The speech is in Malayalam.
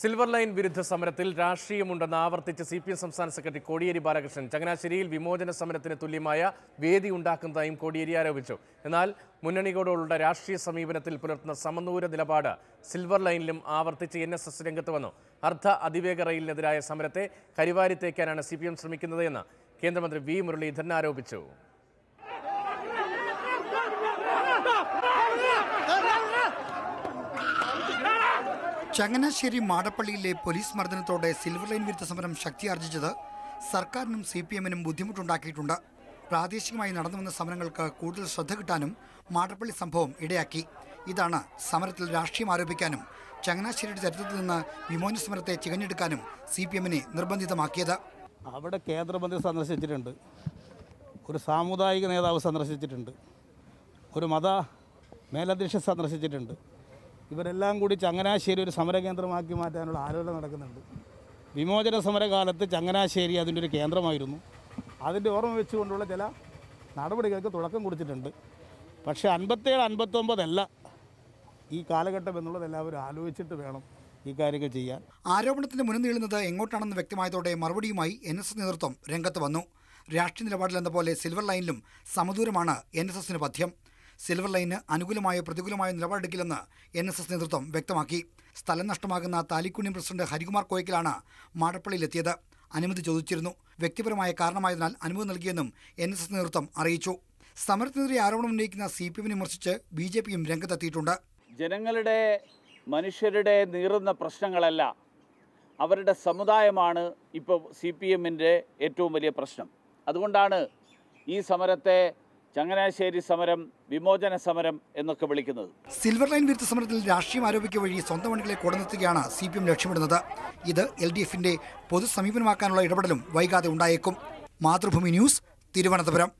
സിൽവർ ലൈൻ വിരുദ്ധ സമരത്തിൽ രാഷ്ട്രീയമുണ്ടെന്ന് ആവർത്തിച്ച് സി പി എം സംസ്ഥാന സെക്രട്ടറി കോടിയേരി ബാലകൃഷ്ണൻ ചങ്ങനാശ്ശേരിയിൽ വിമോചന സമരത്തിന് തുല്യമായ വേദി ഉണ്ടാക്കുന്നതായും കോടിയേരി ആരോപിച്ചു എന്നാൽ മുന്നണികളോടുള്ള രാഷ്ട്രീയ സമീപനത്തിൽ പുലർത്തുന്ന സമദൂര നിലപാട് സിൽവർ ലൈനിലും ആവർത്തിച്ച് എൻ എസ് എസ് രംഗത്ത് വന്നു അർദ്ധ അതിവേഗ റെയിലിനെതിരായ സമരത്തെ കരിവാരിത്തേക്കാനാണ് സി പി എം ശ്രമിക്കുന്നതെന്ന് കേന്ദ്രമന്ത്രി വി മുരളീധരൻ ആരോപിച്ചു ചങ്ങനാശ്ശേരി മാടപ്പള്ളിയിലെ പോലീസ് മർദ്ദനത്തോടെ സിൽവർ ലൈൻ വിരുദ്ധ സമരം ശക്തിയാർജിച്ചത് സർക്കാരിനും സി പി എമ്മിനും ബുദ്ധിമുട്ടുണ്ടാക്കിയിട്ടുണ്ട് പ്രാദേശികമായി നടന്നുവന്ന സമരങ്ങൾക്ക് കൂടുതൽ ശ്രദ്ധ കിട്ടാനും മാടപ്പള്ളി സംഭവം ഇടയാക്കി ഇതാണ് സമരത്തിൽ രാഷ്ട്രീയം ആരോപിക്കാനും ചങ്ങനാശ്ശേരിയുടെ ചരിത്രത്തിൽ നിന്ന് വിമോചന സമരത്തെ ചികഞ്ഞെടുക്കാനും സി പി എമ്മിനെ നിർബന്ധിതമാക്കിയത് അവിടെ കേന്ദ്രമന്ത്രി സന്ദർശിച്ചിട്ടുണ്ട് ഒരു സാമുദായിക നേതാവ് സന്ദർശിച്ചിട്ടുണ്ട് ഒരു മത മേലധ്യക്ഷൻ സന്ദർശിച്ചിട്ടുണ്ട് ഇവരെല്ലാം കൂടി ചങ്ങനാശ്ശേരി ഒരു സമരകേന്ദ്രമാക്കി മാറ്റാനുള്ള ആലോചന നടക്കുന്നുണ്ട് വിമോചന സമരകാലത്ത് ചങ്ങനാശ്ശേരി അതിൻ്റെ ഒരു കേന്ദ്രമായിരുന്നു അതിൻ്റെ ഓർമ്മ വെച്ചുകൊണ്ടുള്ള ചില നടപടികൾക്ക് തുടക്കം കൊടുത്തിട്ടുണ്ട് പക്ഷേ അൻപത്തേഴ് അൻപത്തൊമ്പതല്ല ഈ കാലഘട്ടം എന്നുള്ളത് എല്ലാവരും ആലോചിച്ചിട്ട് വേണം ഈ കാര്യങ്ങൾ ചെയ്യാൻ ആരോപണത്തിന് മുൻനീളുന്നത് എങ്ങോട്ടാണെന്ന് വ്യക്തമായതോടെ മറുപടിയുമായി എൻ എസ് എസ് നേതൃത്വം രംഗത്ത് വന്നു രാഷ്ട്രീയ നിലപാടിലെന്ന പോലെ സിൽവർ ലൈനിലും സമദൂരമാണ് എൻ എസ് എസിന് പഥ്യം സിൽവർ ലൈന് അനുകൂലമായ പ്രതികൂലമായ നിലപാടെടുക്കില്ലെന്ന് എൻ എസ് എസ് നേതൃത്വം വ്യക്തമാക്കി സ്ഥലം നഷ്ടമാകുന്ന താലിക്കുണ്യം പ്രസിഡന്റ് ഹരികുമാർ കോയിക്കലാണ് മാടപ്പള്ളിയിലെത്തിയത് അനുമതി ചോദിച്ചിരുന്നു വ്യക്തിപരമായ കാരണമായതിനാൽ അനുമതി നൽകിയെന്നും എൻ എസ് എസ് നേതൃത്വം അറിയിച്ചു സമരത്തിനെതിരെ ആരോപണം ഉന്നയിക്കുന്ന സി പി എമ്മിനെ വിമർശിച്ച് ബി ജെ പിയും രംഗത്തെത്തിയിട്ടുണ്ട് ജനങ്ങളുടെ മനുഷ്യരുടെ നീറുന്ന പ്രശ്നങ്ങളല്ല അവരുടെ സമുദായമാണ് ഇപ്പോൾ സി പി എമ്മിൻ്റെ ഏറ്റവും വലിയ പ്രശ്നം അതുകൊണ്ടാണ് ഈ സമരത്തെ ചങ്ങനാശ്ശേരി സമരം വിമോചന സമരം എന്നൊക്കെ വിളിക്കുന്നത് സിൽവർ ലൈൻ വിരുദ്ധ സമരത്തിൽ രാഷ്ട്രീയം ആരോപിക്കുക വഴി സ്വന്തം വണ്ടികളെ കൊടുന്നെത്തുകയാണ് സി പി എം ലക്ഷ്യമിടുന്നത് ഇത് എൽ ഡി എഫിന്റെ പൊതുസമീപനമാക്കാനുള്ള ഇടപെടലും വൈകാതെ ഉണ്ടായേക്കും മാതൃഭൂമി ന്യൂസ് തിരുവനന്തപുരം